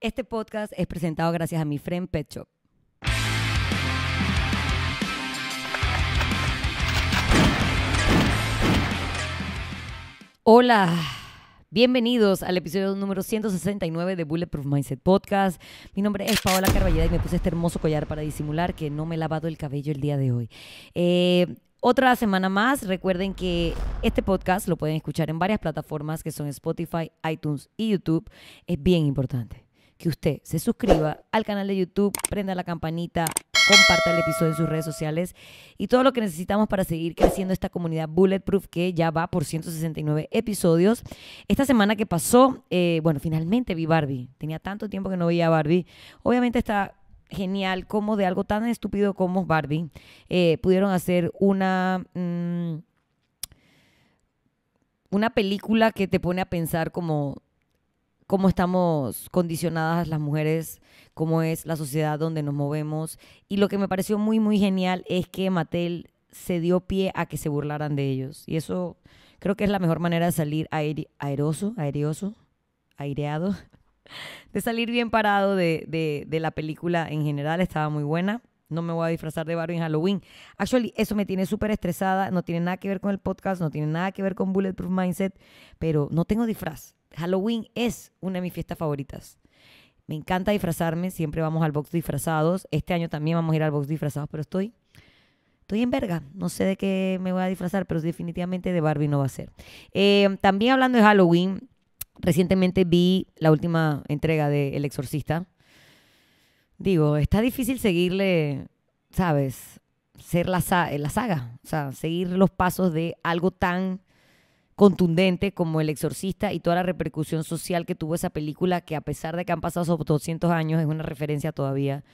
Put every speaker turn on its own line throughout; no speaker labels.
Este podcast es presentado gracias a mi friend Pet Shop. Hola, bienvenidos al episodio número 169 de Bulletproof Mindset Podcast. Mi nombre es Paola Carballeda y me puse este hermoso collar para disimular que no me he lavado el cabello el día de hoy. Eh, otra semana más, recuerden que este podcast lo pueden escuchar en varias plataformas que son Spotify, iTunes y YouTube. Es bien importante que usted se suscriba al canal de YouTube, prenda la campanita, comparta el episodio en sus redes sociales y todo lo que necesitamos para seguir creciendo esta comunidad Bulletproof que ya va por 169 episodios. Esta semana que pasó, eh, bueno, finalmente vi Barbie. Tenía tanto tiempo que no veía Barbie. Obviamente está genial como de algo tan estúpido como Barbie eh, pudieron hacer una... Mm, una película que te pone a pensar como cómo estamos condicionadas las mujeres, cómo es la sociedad donde nos movemos. Y lo que me pareció muy, muy genial es que Mattel se dio pie a que se burlaran de ellos. Y eso creo que es la mejor manera de salir aire, aeroso, aereoso, aireado, de salir bien parado de, de la película en general. Estaba muy buena no me voy a disfrazar de Barbie en Halloween. Actually, eso me tiene súper estresada, no tiene nada que ver con el podcast, no tiene nada que ver con Bulletproof Mindset, pero no tengo disfraz. Halloween es una de mis fiestas favoritas. Me encanta disfrazarme, siempre vamos al box disfrazados. Este año también vamos a ir al box disfrazados, pero estoy estoy en verga. No sé de qué me voy a disfrazar, pero definitivamente de Barbie no va a ser. Em, también hablando de Halloween, recientemente vi la última entrega de El Exorcista. Digo, está difícil seguirle, ¿sabes? Ser la, eh, la saga, o sea, seguir los pasos de algo tan contundente como El Exorcista y toda la repercusión social que tuvo esa película, que a pesar de que han pasado 200 años, es una referencia todavía.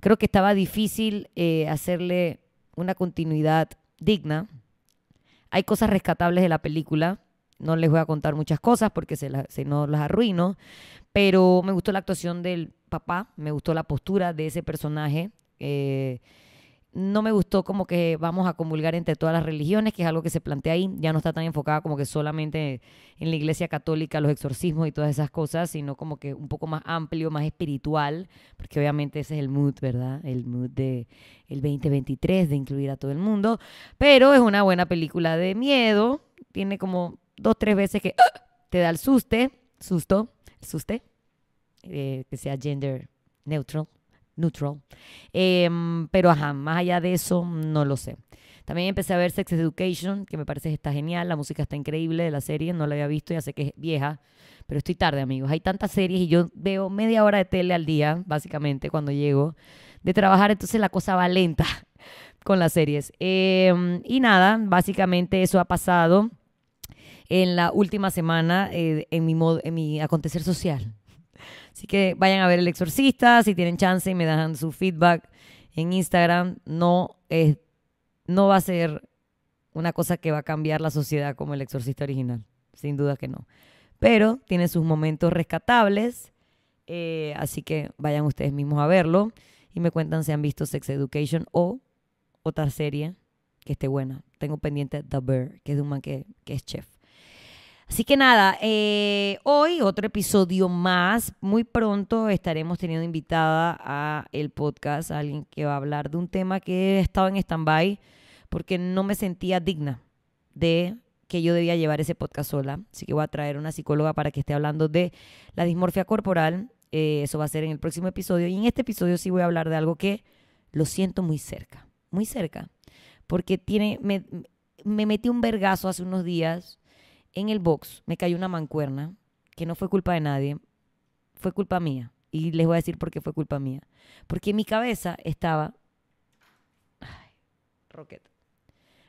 Creo que estaba difícil eh, hacerle una continuidad digna. Hay cosas rescatables de la película. No les voy a contar muchas cosas porque se, se no las arruino. Pero me gustó la actuación del papá, me gustó la postura de ese personaje. Eh, no me gustó como que vamos a comulgar entre todas las religiones, que es algo que se plantea ahí, ya no está tan enfocada como que solamente en la iglesia católica, los exorcismos y todas esas cosas, sino como que un poco más amplio, más espiritual, porque obviamente ese es el mood, ¿verdad? El mood de 2023 de incluir a todo el mundo, pero es una buena película de miedo, tiene como dos tres veces que ¡ah! te da el suste, susto, es usted, eh, que sea gender neutral. Neutral. Em, pero ajá, más allá de eso, no lo sé. También empecé a ver Sex Education, que me parece que está genial, la música está increíble de la serie, no la había visto, ya sé que es vieja, pero estoy tarde, amigos. Hay tantas series y yo veo media hora de tele al día, básicamente, cuando llego de trabajar, entonces la cosa va lenta con las series. Em, y nada, básicamente eso ha pasado en la última semana eh, en, mi en mi acontecer social. Así que vayan a ver El Exorcista si tienen chance y me dejan su feedback en Instagram. No, es, no va a ser una cosa que va a cambiar la sociedad como El Exorcista original. Sin duda que no. Pero tiene sus momentos rescatables. Eh, así que vayan ustedes mismos a verlo y me cuentan si han visto Sex Education o otra serie que esté buena. Tengo pendiente The Bear, que es de un man que, que es chef. Así que nada, eh, hoy otro episodio más. Muy pronto estaremos teniendo invitada a el podcast a alguien que va a hablar de un tema que he estado en stand-by porque no me sentía digna de que yo debía llevar ese podcast sola. Así que voy a traer una psicóloga para que esté hablando de la dismorfia corporal. Eh, eso va a ser en el próximo episodio. Y en este episodio sí voy a hablar de algo que lo siento muy cerca, muy cerca. Porque tiene, me, me metí un vergazo hace unos días en el box me cayó una mancuerna que no fue culpa de nadie, fue culpa mía. Y les voy a decir por qué fue culpa mía. Porque mi cabeza estaba... Ay, Rocket.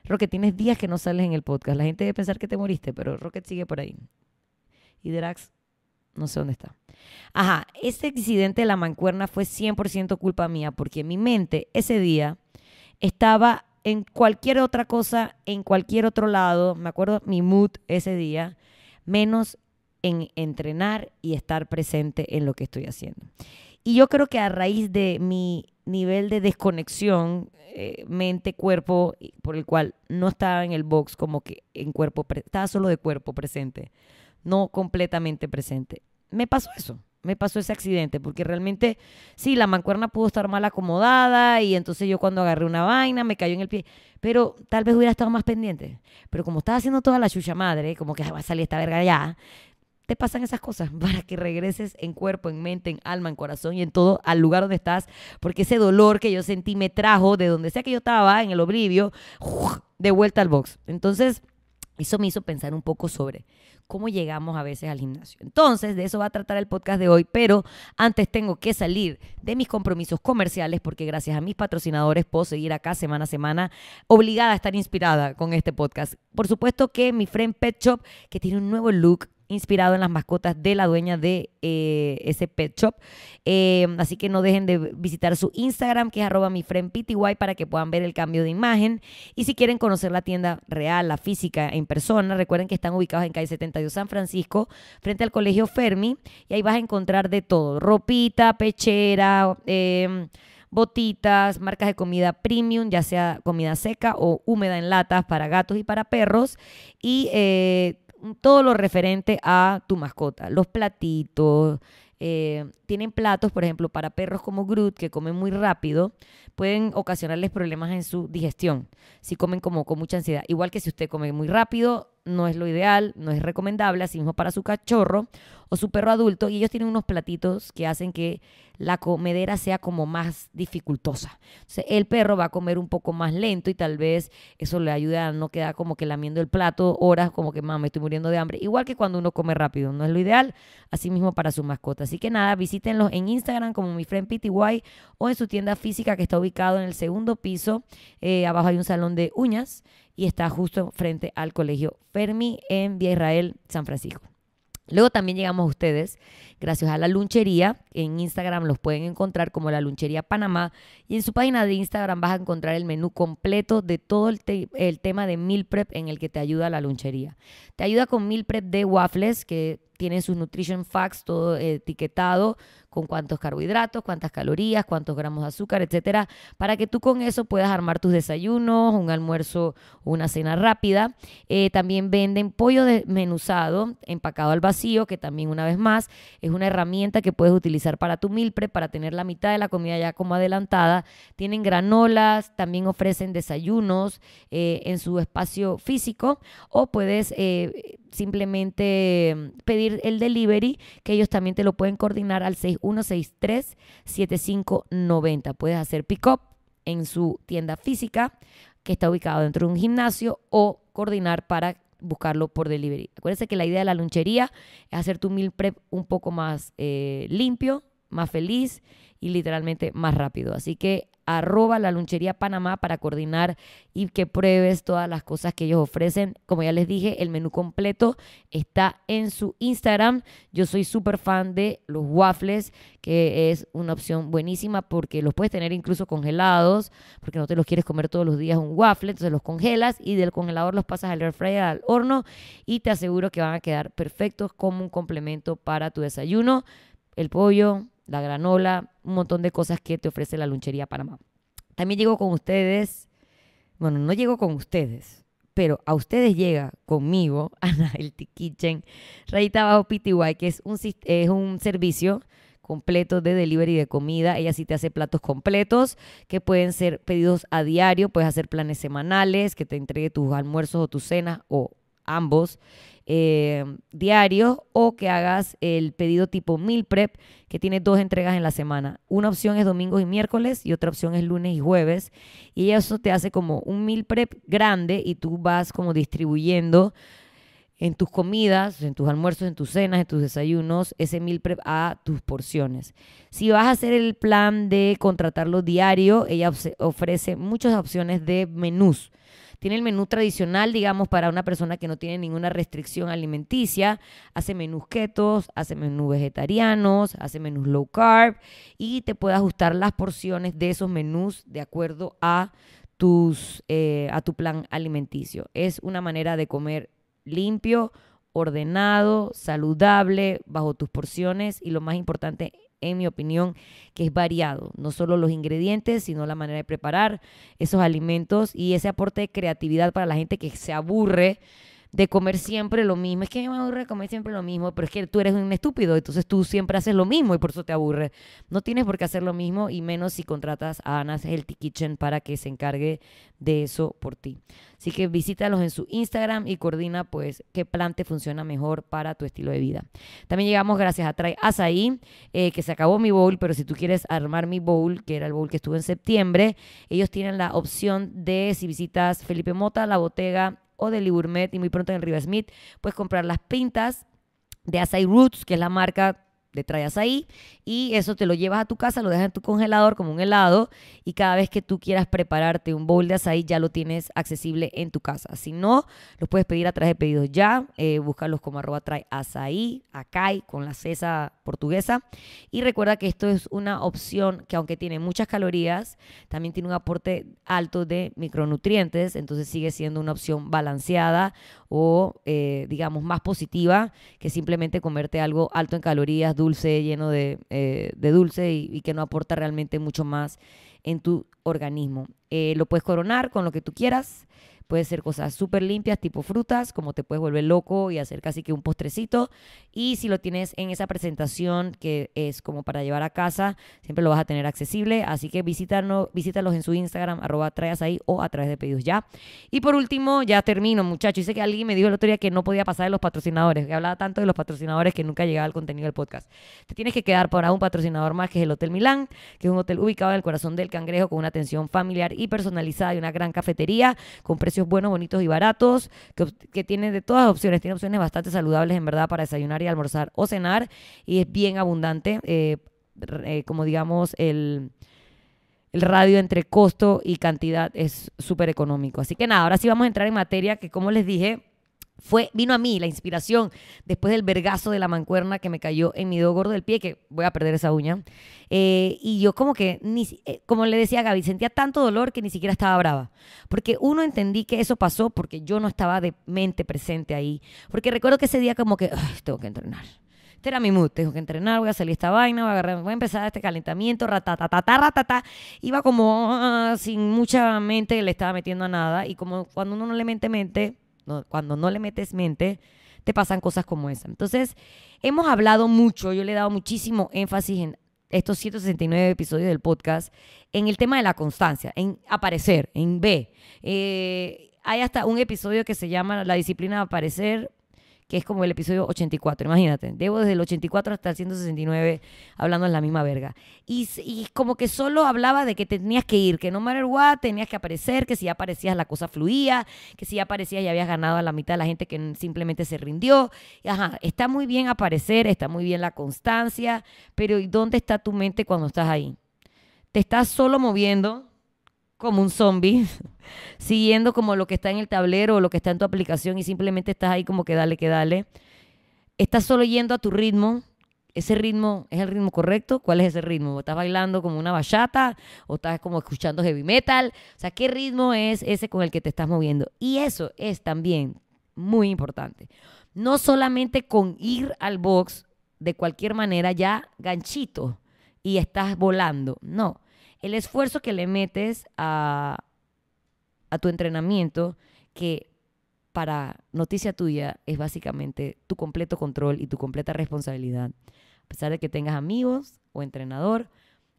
Rocket, tienes días que no sales en el podcast. La gente debe pensar que te moriste, pero Rocket sigue por ahí. Y Drax, no sé dónde está. Ajá, ese accidente de la mancuerna fue 100% culpa mía porque mi mente ese día estaba en cualquier otra cosa, en cualquier otro lado, me acuerdo mi mood ese día, menos en entrenar y estar presente en lo que estoy haciendo. Y yo creo que a raíz de mi nivel de desconexión eh, mente-cuerpo, por el cual no estaba en el box como que en cuerpo, estaba solo de cuerpo presente, no completamente presente, me pasó eso me pasó ese accidente, porque realmente, sí, la mancuerna pudo estar mal acomodada y entonces yo cuando agarré una vaina me cayó en el pie, pero tal vez hubiera estado más pendiente. Pero como estaba haciendo toda la chucha madre, como que va a salir esta verga ya, te pasan esas cosas para que regreses en cuerpo, en mente, en alma, en corazón y en todo al lugar donde estás, porque ese dolor que yo sentí me trajo de donde sea que yo estaba, en el oblivio, de vuelta al box. Entonces, eso me hizo pensar un poco sobre cómo llegamos a veces al gimnasio. Entonces, de eso va a tratar el podcast de hoy, pero antes tengo que salir de mis compromisos comerciales porque gracias a mis patrocinadores puedo seguir acá semana a semana obligada a estar inspirada con este podcast. Por supuesto que mi friend Pet Shop, que tiene un nuevo look inspirado en las mascotas de la dueña de eh, ese pet shop. Em, así que no dejen de visitar su Instagram, que es arroba mi friend para que puedan ver el cambio de imagen. Y si quieren conocer la tienda real, la física, en persona, recuerden que están ubicados en calle 72 San Francisco, frente al Colegio Fermi, y ahí vas a encontrar de todo, ropita, pechera, em, botitas, marcas de comida premium, ya sea comida seca o húmeda en latas para gatos y para perros, y eh, todo lo referente a tu mascota, los platitos. Eh, tienen platos, por ejemplo, para perros como Groot, que comen muy rápido, pueden ocasionarles problemas en su digestión, si comen como con mucha ansiedad. Igual que si usted come muy rápido, no es lo ideal, no es recomendable, así mismo para su cachorro o su perro adulto, y ellos tienen unos platitos que hacen que la comedera sea como más dificultosa. Entonces, el perro va a comer un poco más lento y tal vez eso le ayuda a no quedar como que lamiendo el plato horas, como que, mami, estoy muriendo de hambre. Igual que cuando uno come rápido, no es lo ideal, así mismo para su mascota. Así que nada, visítenlos en Instagram como mi friend PTY o en su tienda física que está ubicado en el segundo piso. Eh, abajo hay un salón de uñas y está justo frente al colegio Fermi en Vía Israel, San Francisco. Luego también llegamos a ustedes gracias a la lunchería. En Instagram los pueden encontrar como la lunchería Panamá. Y en su página de Instagram vas a encontrar el menú completo de todo el, tema de meal prep en el que te ayuda la lunchería. Te ayuda con meal prep de waffles, que tienen sus nutrition facts, todo etiquetado con cuántos carbohidratos, cuántas calorías, cuántos gramos de azúcar, etcétera, para que tú con eso puedas armar tus desayunos, un almuerzo, una cena rápida. Eh, también venden pollo desmenuzado, empacado al vacío, que también una vez más es una herramienta que puedes utilizar para tu milpre, para tener la mitad de la comida ya como adelantada. Tienen granolas, también ofrecen desayunos eh, en su espacio físico o puedes eh, simplemente mm, pedir el delivery, que ellos también te lo pueden coordinar al 6163-7590. Puedes hacer pick-up en su tienda física, que está ubicado dentro de un gimnasio, o coordinar para buscarlo por delivery. Acuérdense que la idea de la lunchería es hacer tu meal prep un poco más eh, limpio, más feliz y literalmente más rápido. Así que arroba la Lunchería Panamá para coordinar y que pruebes todas las cosas que ellos ofrecen. Como ya les dije, el menú completo está en su Instagram. Yo soy súper fan de los waffles, que es una opción buenísima porque los puedes tener incluso congelados, porque no te los quieres comer todos los días un waffle, entonces los congelas y del congelador los pasas al air fryer, al horno y te aseguro que van a quedar perfectos como un complemento para tu desayuno. El pollo, la granola, un montón de cosas que te ofrece la Lunchería Panamá. También llego con ustedes, bueno, no llego con ustedes, pero a ustedes llega conmigo, Ana Healthy Kitchen, Rayita Bajo PTY, que es un, es un servicio completo de delivery de comida. Ella sí te hace platos completos que pueden ser pedidos a diario, puedes hacer planes semanales, que te entregue tus almuerzos o tus cenas o ambos diario eh, diarios o que hagas el pedido tipo meal prep, que tiene dos entregas en la semana. Una opción es domingo y miércoles y otra opción es lunes y jueves. Y eso te hace como un meal prep grande y tú vas como distribuyendo en tus comidas, en tus almuerzos, en tus cenas, en tus desayunos, ese meal prep a tus porciones. Si vas a hacer el plan de contratarlo diario, ella ofrece muchas opciones de menús. Tiene el menú tradicional, digamos, para una persona que no tiene ninguna restricción alimenticia. Hace menús ketos, hace menús vegetarianos, hace menús low carb y te puede ajustar las porciones de esos menús de acuerdo a, tus, eh, a tu plan alimenticio. Es una manera de comer limpio, ordenado, saludable, bajo tus porciones y lo más importante, en mi opinión, que es variado. No solo los ingredientes, sino la manera de preparar esos alimentos y ese aporte de creatividad para la gente que se aburre de comer siempre lo mismo. Es que me aburre comer siempre lo mismo, pero es que tú eres un estúpido, entonces tú siempre haces lo mismo y por eso te aburre. No tienes por qué hacer lo mismo y menos si contratas a Ana's Healthy Kitchen para que se encargue de eso por ti. Así que visítalos en su Instagram y coordina pues qué plan te funciona mejor para tu estilo de vida. También llegamos gracias a Try Azaí, eh, que se acabó mi bowl, pero si tú quieres armar mi bowl, que era el bowl que estuvo en septiembre, ellos tienen la opción de si visitas Felipe Mota, la botega o de Liburmet y muy pronto en el River Smith. Puedes comprar las pintas de Asai Roots, que es la marca de trae ahí y eso te lo llevas a tu casa, lo dejas en tu congelador como un helado y cada vez que tú quieras prepararte un bowl de azaí ya lo tienes accesible en tu casa. Si no, los puedes pedir a través de pedidos ya, eh, búscalos como arroba trae azaí, acai con la cesa portuguesa y recuerda que esto es una opción que aunque tiene muchas calorías, también tiene un aporte alto de micronutrientes, entonces sigue siendo una opción balanceada, o, eh, digamos, más positiva que simplemente comerte algo alto en calorías, dulce, lleno de, eh, dulce y, que no aporta realmente mucho más en tu organismo. Eh, lo puedes coronar con lo que tú quieras. Puede ser cosas súper limpias, tipo frutas, como te puedes volver loco y hacer casi que un postrecito. Y si lo tienes en esa presentación que es como para llevar a casa, siempre lo vas a tener accesible. Así que visítanos, en su Instagram, arroba trayas ahí o a través de pedidos ya. Y por último, ya termino, muchachos. sé que alguien me dijo el otro día que no podía pasar de los patrocinadores, que hablaba tanto de los patrocinadores que nunca llegaba al contenido del podcast. Te tienes que quedar para un patrocinador más, que es el Hotel Milán, que es un hotel ubicado en el corazón del cangrejo con una atención familiar y personalizada y una gran cafetería con precios buenos, bonitos y baratos, que, tienen tiene de todas opciones, tiene opciones bastante saludables en verdad para desayunar y almorzar o cenar y es bien abundante, eh, eh, como digamos, el, el radio entre costo y cantidad es súper económico. Así que nada, ahora sí vamos a entrar en materia que como les dije, fue, vino a mí la inspiración después del vergazo de la mancuerna que me cayó en mi dedo gordo del pie, que voy a perder esa uña. Eh, y yo como que, ni, eh, como le decía a Gaby, sentía tanto dolor que ni siquiera estaba brava. Porque uno entendí que eso pasó porque yo no estaba de mente presente ahí. Porque recuerdo que ese día como que, tengo que entrenar. Este era mi mood, tengo que entrenar, voy a salir esta vaina, voy a, agarrar, a empezar este calentamiento, ratatatata, ratatá. Iba como ah, sin mucha mente, le estaba metiendo a nada. Y como cuando uno no le mente mente, cuando no le metes mente, te pasan cosas como esa. Entonces, hemos hablado mucho, yo le he dado muchísimo énfasis en estos 169 episodios del podcast, en el tema de la constancia, en aparecer, en B. Eh, hay hasta un episodio que se llama La disciplina de aparecer, que es como el episodio 84. Imagínate, debo desde el 84 hasta el 169 hablando en la misma verga. Y, y como que solo hablaba de que tenías que ir, que no matter what, tenías que aparecer, que si aparecías la cosa fluía, que si ya aparecías ya habías ganado a la mitad de la gente que simplemente se rindió. Ajá, está muy bien aparecer, está muy bien la constancia, pero dónde está tu mente cuando estás ahí? Te estás solo moviendo como un zombie, siguiendo como lo que está en el tablero o lo que está en tu aplicación y simplemente estás ahí como que dale, que dale. Estás solo yendo a tu ritmo. ¿Ese ritmo es el ritmo correcto? ¿Cuál es ese ritmo? ¿Estás bailando como una bachata? ¿O estás como escuchando heavy metal? O sea, ¿qué ritmo es ese con el que te estás moviendo? Y eso es también muy importante. No solamente con ir al box de cualquier manera ya ganchito y estás volando. No el esfuerzo que le metes a, tu entrenamiento, que para noticia tuya es básicamente tu completo control y tu completa responsabilidad. A pesar de que tengas amigos o entrenador,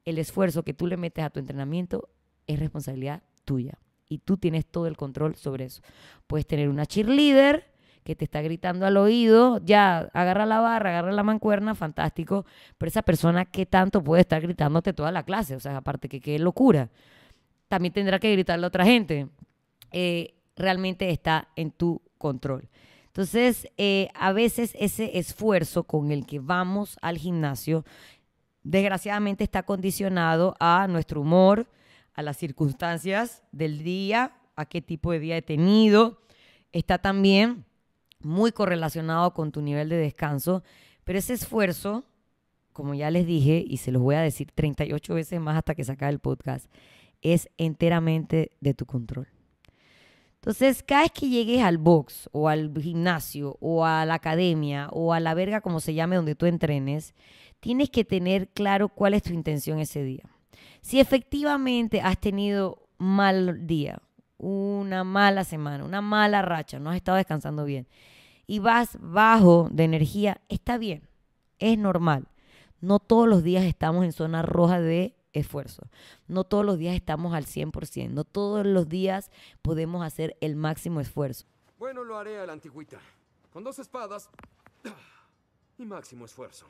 el esfuerzo que tú le metes a tu entrenamiento es responsabilidad tuya. Y tú tienes todo el control sobre eso. Puedes tener una cheerleader que te está gritando al oído, ya agarra la barra, agarra la mancuerna, fantástico, pero esa persona que tanto puede estar gritándote toda la clase, o sea, aparte que qué locura, también tendrá que gritarle a otra gente. Eh, realmente está en tu control. Entonces, eh, a veces ese esfuerzo con el que vamos al gimnasio, desgraciadamente está condicionado a nuestro humor, a las circunstancias del día, a qué tipo de día he tenido. Está también muy correlacionado con tu nivel de descanso, pero ese esfuerzo, como ya les dije, y se los voy a decir 38 veces más hasta que saca el podcast, es enteramente de tu control. Entonces, cada vez que llegues al box o al gimnasio o a la academia o a la verga como se llame donde tú entrenes, tienes que tener claro cuál es tu intención ese día. Si efectivamente has tenido mal día, una mala semana, una mala racha, no has estado descansando bien y vas bajo de energía, está bien, es normal. No todos los días estamos en zona roja de esfuerzo. No todos los días estamos al 100%. No todos los días podemos hacer el máximo esfuerzo. Bueno, lo haré a la antigüita. Con dos espadas y máximo esfuerzo.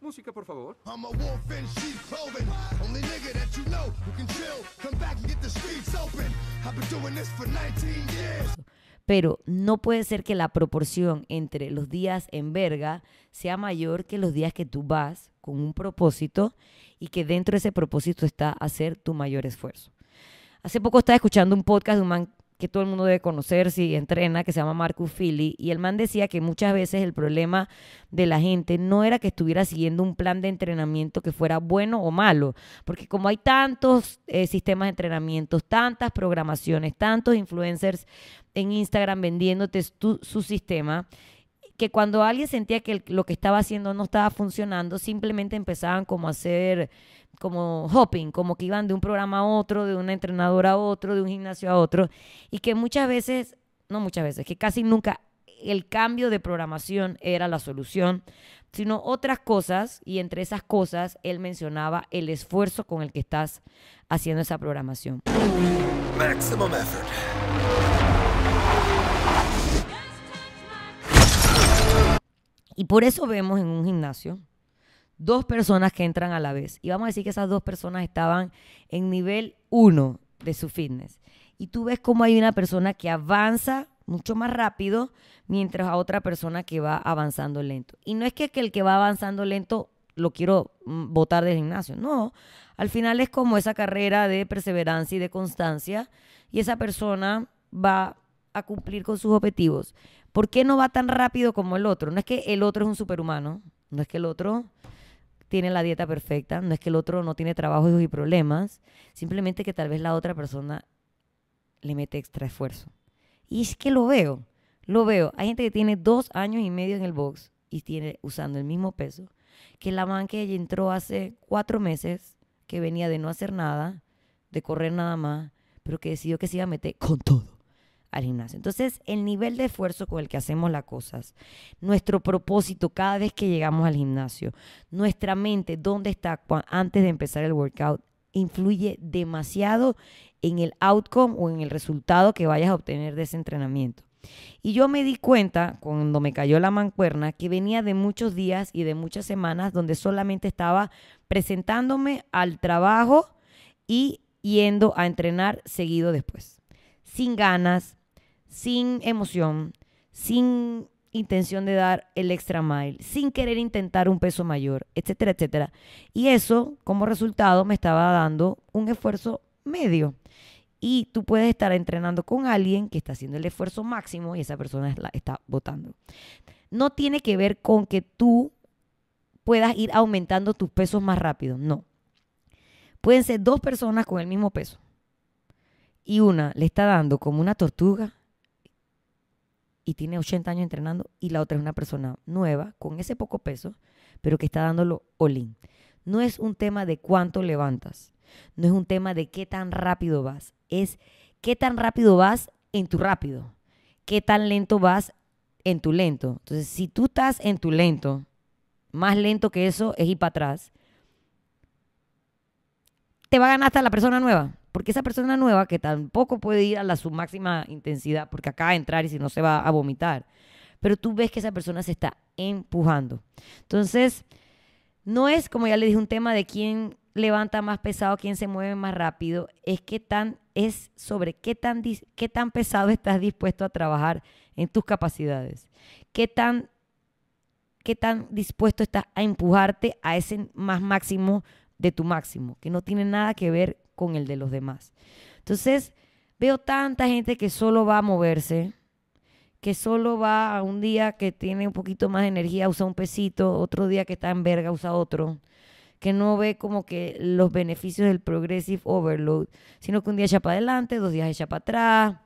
Música, por favor. Pero no puede ser que la proporción entre los días en verga sea mayor que los días que tú vas con un propósito y que dentro de ese propósito está hacer tu mayor esfuerzo. Hace poco estaba escuchando un podcast de un man que todo el mundo debe conocer si entrena, que se llama Marcus Philly, y el man decía que muchas veces el problema de la gente no era que estuviera siguiendo un plan de entrenamiento que fuera bueno o malo, porque como hay tantos eh, sistemas de entrenamiento, tantas programaciones, tantos influencers en Instagram vendiéndote su sistema, que cuando alguien sentía que lo que estaba haciendo no estaba funcionando, simplemente empezaban como a hacer como hopping, como que iban de un programa a otro, de una entrenadora a otro, de un gimnasio a otro, y que muchas veces, no muchas veces, que casi nunca el cambio de programación era la solución, sino otras cosas, y entre esas cosas él mencionaba el esfuerzo con el que estás haciendo esa programación. Maximum effort. Y por eso vemos en un gimnasio dos personas que entran a la vez. Y vamos a decir que esas dos personas estaban en nivel uno de su fitness. Y tú ves cómo hay una persona que avanza mucho más rápido, mientras a otra persona que va avanzando lento. Y no es que, que el que va avanzando lento lo quiero mm, botar del gimnasio, no. Al final es como esa carrera de perseverancia y de constancia y esa persona va a cumplir con sus objetivos. ¿Por qué no va tan rápido como el otro? No es que el otro es un superhumano, no es que el otro tiene la dieta perfecta, no es que el otro no tiene trabajos y problemas, simplemente que tal vez la otra persona le mete extra esfuerzo. Y es que lo veo, lo veo. Hay gente que tiene dos años y medio en el box y tiene usando el mismo peso que la man que ella entró hace cuatro meses, que venía de no hacer nada, de correr nada más, pero que decidió que se iba a meter con todo al gimnasio. Entonces, el nivel de esfuerzo con el que hacemos las cosas, nuestro propósito cada vez que llegamos al gimnasio, nuestra mente, dónde está antes de empezar el workout, influye demasiado en el outcome o en el resultado que vayas a obtener de ese entrenamiento. Y yo me di cuenta cuando me cayó la mancuerna que venía de muchos días y de muchas semanas donde solamente estaba presentándome al trabajo y yendo a entrenar seguido después. Sin ganas, sin emoción, sin intención de dar el extra mile, sin querer intentar un peso mayor, etcétera, etcétera. Y eso, como resultado, me estaba dando un esfuerzo medio. Y tú puedes estar entrenando con alguien que está haciendo el esfuerzo máximo y esa persona la está votando. No tiene que ver con que tú puedas ir aumentando tus pesos más rápido, no. Pueden ser dos personas con el mismo peso. Y una le está dando como una tortuga y tiene 80 años entrenando y la otra es una persona nueva, con ese poco peso, pero que está dándolo all No es un tema de cuánto levantas, no es un tema de qué tan rápido vas, es qué tan rápido vas en tu rápido, qué tan lento vas en tu lento. Entonces, si tú estás en tu lento, más lento que eso es ir para atrás, te va a ganar hasta la persona nueva. Porque esa persona nueva que tampoco puede ir a la, su máxima intensidad, porque acaba de entrar y si no se va a vomitar, pero tú ves que esa persona se está empujando. Entonces, no es, como ya le dije, un tema de quién levanta más pesado, quién se mueve más rápido, es qué tan es sobre qué tan qué tan pesado estás dispuesto a trabajar en tus capacidades. Qué tan qué tan dispuesto estás a empujarte a ese más máximo de tu máximo, que no tiene nada que ver con el de los demás. Entonces, veo tanta gente que solo va a moverse, que solo va a un día que tiene un poquito más de energía, usa un pesito, otro día que está en verga, usa otro, que no ve como que los beneficios del progressive overload, sino que un día echa para adelante, dos días echa para atrás,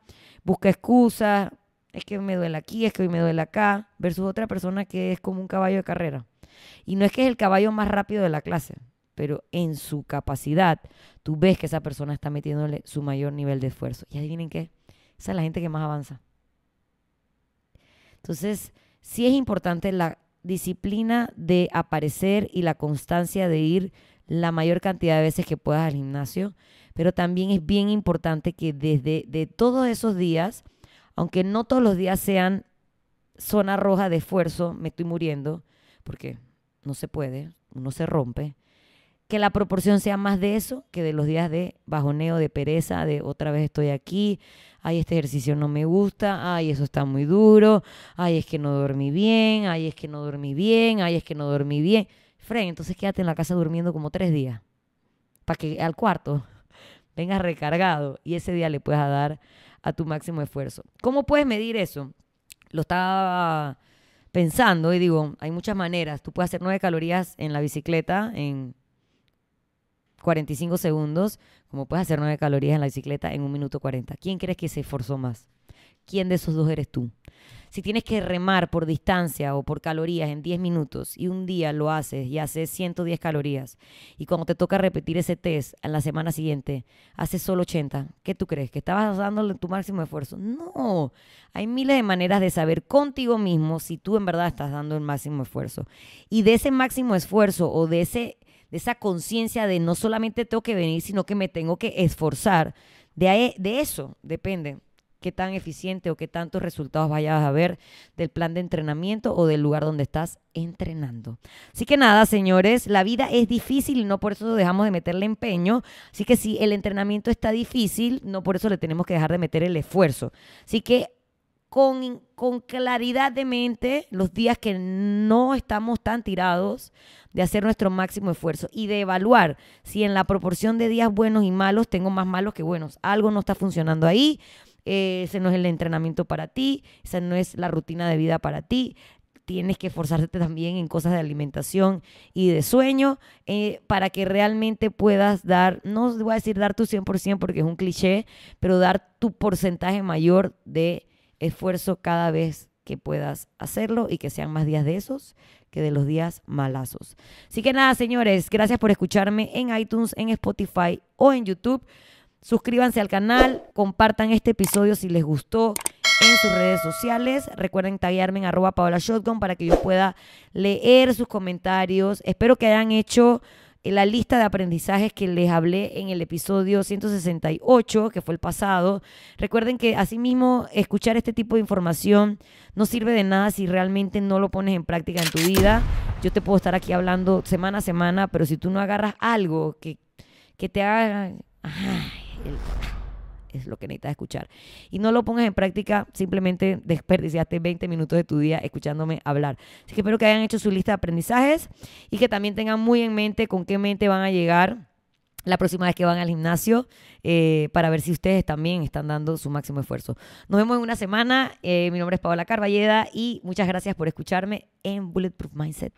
busca excusas, es que me duele aquí, es que hoy me duele acá, versus otra persona que es como un caballo de carrera. Y no es que es el caballo más rápido de la clase, pero en su capacidad, tú ves que esa persona está metiéndole su mayor nivel de esfuerzo. Y adivinen qué, esa es la gente que más avanza. Entonces, sí es importante la disciplina de aparecer y la constancia de ir la mayor cantidad de veces que puedas al gimnasio, pero también es bien importante que desde de todos esos días, aunque no todos los días sean zona roja de esfuerzo, me estoy muriendo, porque no se puede, uno se rompe, que la proporción sea más de eso que de los días de bajoneo, de pereza, de otra vez estoy aquí, ay, este ejercicio no me gusta, ay, eso está muy duro, ay, es que no dormí bien, ay, es que no dormí bien, ay, es que no dormí bien. Fren, entonces quédate en la casa durmiendo como tres días, para que al cuarto vengas recargado y ese día le puedas dar a tu máximo esfuerzo. ¿Cómo puedes medir eso? Lo estaba pensando y digo, hay muchas maneras. Tú puedes hacer nueve calorías en la bicicleta, en 45 segundos, como puedes hacer 9 calorías en la bicicleta en un minuto 40. ¿Quién crees que se esforzó más? ¿Quién de esos dos eres tú? Si tienes que remar por distancia o por calorías en 10 minutos y un día lo haces y haces 110 calorías y cuando te toca repetir ese test en la semana siguiente haces solo 80, ¿qué tú crees? ¿Que estabas dándole tu máximo esfuerzo? No, hay miles de maneras de saber contigo mismo si tú en verdad estás dando el máximo esfuerzo. Y de ese máximo esfuerzo o de ese de esa conciencia de no solamente tengo que venir, sino que me tengo que esforzar. De, de eso depende qué tan eficiente o qué tantos resultados vayas a ver del plan de entrenamiento o del lugar donde estás entrenando. Así que nada, señores, la vida es difícil y no por eso dejamos de meterle empeño. Así que si el entrenamiento está difícil, no por eso le tenemos que dejar de meter el esfuerzo. Así que con, claridad de mente los días que no estamos tan tirados de hacer nuestro máximo esfuerzo y de evaluar si en la proporción de días buenos y malos tengo más malos que buenos. Algo no está funcionando ahí, eh, ese no es el entrenamiento para ti, esa no es la rutina de vida para ti. Tienes que esforzarte también en cosas de alimentación y de sueño eh, para que realmente puedas dar, no voy a decir dar tu 100% porque es un cliché, pero dar tu porcentaje mayor de esfuerzo cada vez que puedas hacerlo y que sean más días de esos que de los días malazos. Así que nada, señores, gracias por escucharme en iTunes, en Spotify o en YouTube. Suscríbanse al canal, compartan este episodio si les gustó en sus redes sociales. Recuerden taguearme en arroba Paola Shotgun para que yo pueda leer sus comentarios. Espero que hayan hecho la lista de aprendizajes que les hablé en el episodio 168, que fue el pasado. Recuerden que asimismo escuchar este tipo de información no sirve de nada si realmente no lo pones en práctica en tu vida. Yo te puedo estar aquí hablando semana a semana, pero si tú no agarras algo que, que te haga es lo que necesitas escuchar. Y no lo pongas en práctica, simplemente desperdiciaste 20 minutos de tu día escuchándome hablar. Así que espero que hayan hecho su lista de aprendizajes y que también tengan muy en mente con qué mente van a llegar la próxima vez que van al gimnasio eh, para ver si ustedes también están dando su máximo esfuerzo. Nos vemos en una semana. Eh, mi nombre es Paola Carballeda y muchas gracias por escucharme en Bulletproof Mindset